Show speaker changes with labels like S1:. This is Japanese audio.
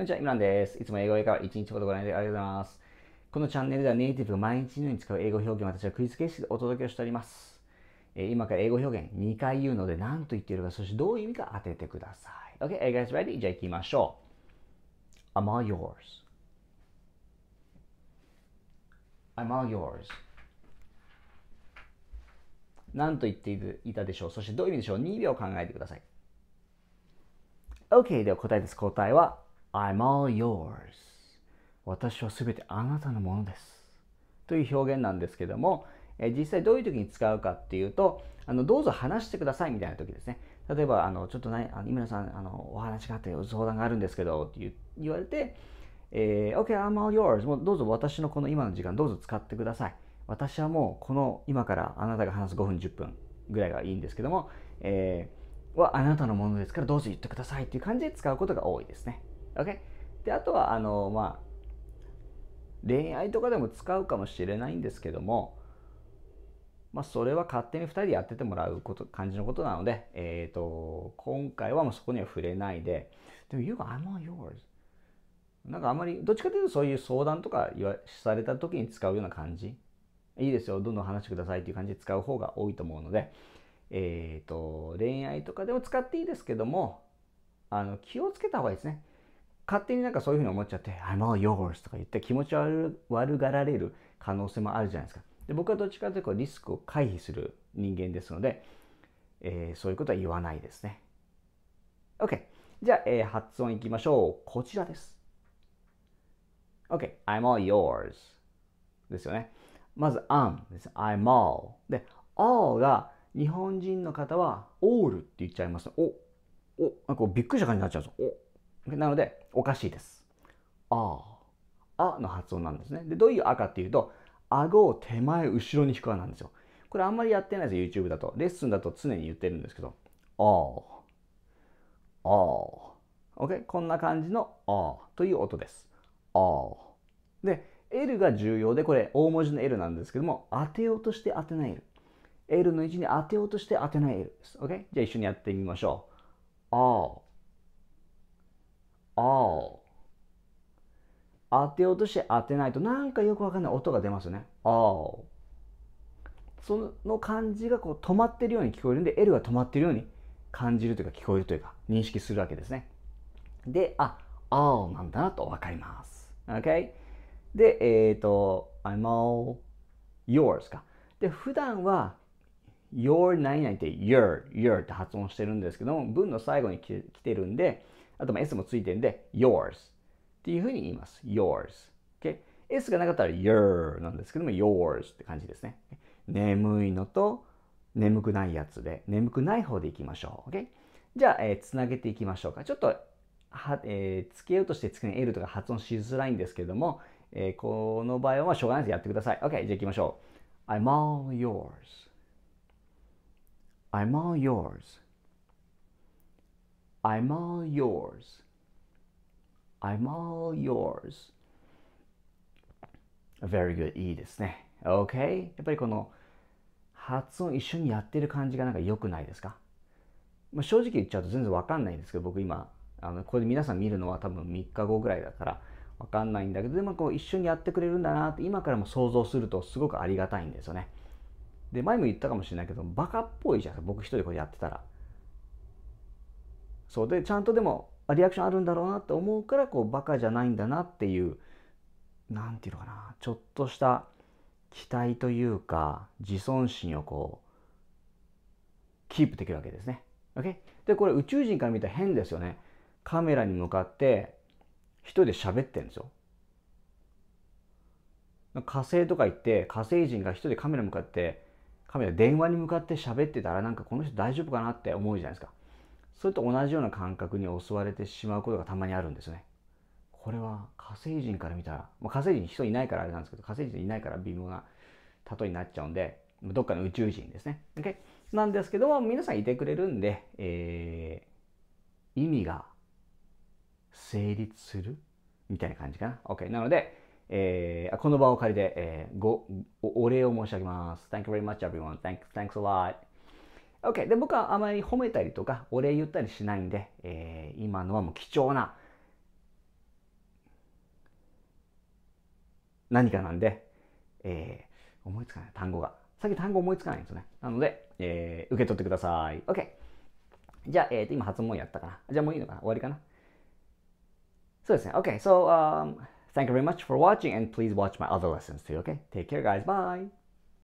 S1: こんにちは、イムランです。いつも英語英会話1日ほどご覧いただきありがとうございます。このチャンネルではネイティブが毎日のように使う英語表現を私はクイズ形式でお届けしております。えー、今から英語表現2回言うので何と言っているか、そしてどういう意味か当ててください。OK, r e y guys, ready? じゃあ行きましょう。I'm all yours.I'm all yours. 何と言っていたでしょうそしてどういう意味でしょう ?2 秒考えてください。OK, では答えです。答えは I'm all yours 私はすべてあなたのものですという表現なんですけども、え実際どういう時に使うかっていうとあのどうぞ話してくださいみたいな時ですね例えばあのちょっとねあのさんあのお話があって相談があるんですけどって言われて、えー、OK I'm all yours もうどうぞ私のこの今の時間どうぞ使ってください私はもうこの今からあなたが話す5分10分ぐらいがいいんですけども、えー、はあなたのものですからどうぞ言ってくださいっていう感じで使うことが多いですね。OK? であとはあのまあ恋愛とかでも使うかもしれないんですけどもまあそれは勝手に2人でやっててもらうこと感じのことなので、えっ、ー、と今回はもうそこには触れないででも You I'm on yours なんかあんまりどっちかというとそういう相談とか言わされた時に使うような感じいいですよどんどん話してくださいっていう感じで使う方が多いと思うのでえっ、ー、と恋愛とかでも使っていいですけどもあの気をつけた方がいいですね勝手になんかそういうふうに思っちゃって「I'm all yours」とか言って気持ち悪がられる可能性もあるじゃないですかで僕はどっちかというとリスクを回避する人間ですので、えー、そういうことは言わないですね OK じゃあ、えー、発音いきましょうこちらです OK I'm all yours ですよねまず I'm です I'm all で all が日本人の方は all って言っちゃいますおおなんかびっくりした感じになっちゃうんですおなので、おかしいです。ああ。あの発音なんですね。で、どういうあかっていうと、顎を手前後ろに引くあなんですよ。これあんまりやってないですよ、YouTube だと。レッスンだと常に言ってるんですけど、ああ。ああ。OK? こんな感じのああという音です。ああ。で、L が重要で、これ大文字の L なんですけども、当てようとして当てない L。L の位置に当てようとして当てない L です。OK? じゃあ一緒にやってみましょう。ああ。all 当てようとして当てないとなんかよくわかんない音が出ますよね all その感じがこう止まってるように聞こえるんで L が止まってるように感じるというか聞こえるというか認識するわけですねであ all なんだなとわかります OK でえっ、ー、と I'm all yours かで普段は your 何々って your your って発音してるんですけども文の最後に来てるんであと s もついてるんで yours っていうふうに言います。yours。Okay? s がなかったら your なんですけども yours って感じですね。眠いのと眠くないやつで眠くない方でいきましょう。Okay? じゃあ、えー、つなげていきましょうか。ちょっとは、えー、つけようとしてつけない L とか発音しづらいんですけども、えー、この場合はしょうがないですやってください。OK、じゃあ行きましょう。I'm all yours.I'm all yours. I'm all yours. I'm all yours. Very good. いいですね。OK? やっぱりこの発音一緒にやってる感じがなんか良くないですか、まあ、正直言っちゃうと全然わかんないんですけど、僕今、あのこれで皆さん見るのは多分3日後ぐらいだからわかんないんだけど、でもこう一緒にやってくれるんだなって今からも想像するとすごくありがたいんですよね。で、前も言ったかもしれないけど、バカっぽいじゃん僕一人これやってたら。そうでちゃんとでもリアクションあるんだろうなって思うからこうバカじゃないんだなっていう何て言うのかなちょっとした期待というか自尊心をこうキープできるわけですね。Okay? でこれ宇宙人から見たら変ですよね。カメラに向かって一人で喋ってるんですよ。火星とか行って火星人が一人でカメラに向かってカメラ電話に向かって喋ってたらなんかこの人大丈夫かなって思うじゃないですか。それと同じような感覚に襲われてしまうことがたまにあるんですね。これは火星人から見たら、まあ、火星人人いないからあれなんですけど、火星人いないから微妙な例えになっちゃうんで、どっかの宇宙人ですね。Okay? なんですけども、皆さんいてくれるんで、えー、意味が成立するみたいな感じかな。OK。なので、えー、この場を借りて、えー、ごお、お礼を申し上げます。Thank you very much, everyone. Thanks, thanks a lot. OK。で、僕はあまり褒めたりとか、お礼言ったりしないんで、えー、今のはもう貴重な何かなんで、えー、思いつかない単語が。さっき単語思いつかないんですよね。なので、えー、受け取ってください。OK。じゃあ、えー、今発音やったかな。じゃあもういいのかな終わりかなそうですね。OK。So,、um, thank you very much for watching and please watch my other lessons too. OK. Take care guys. Bye.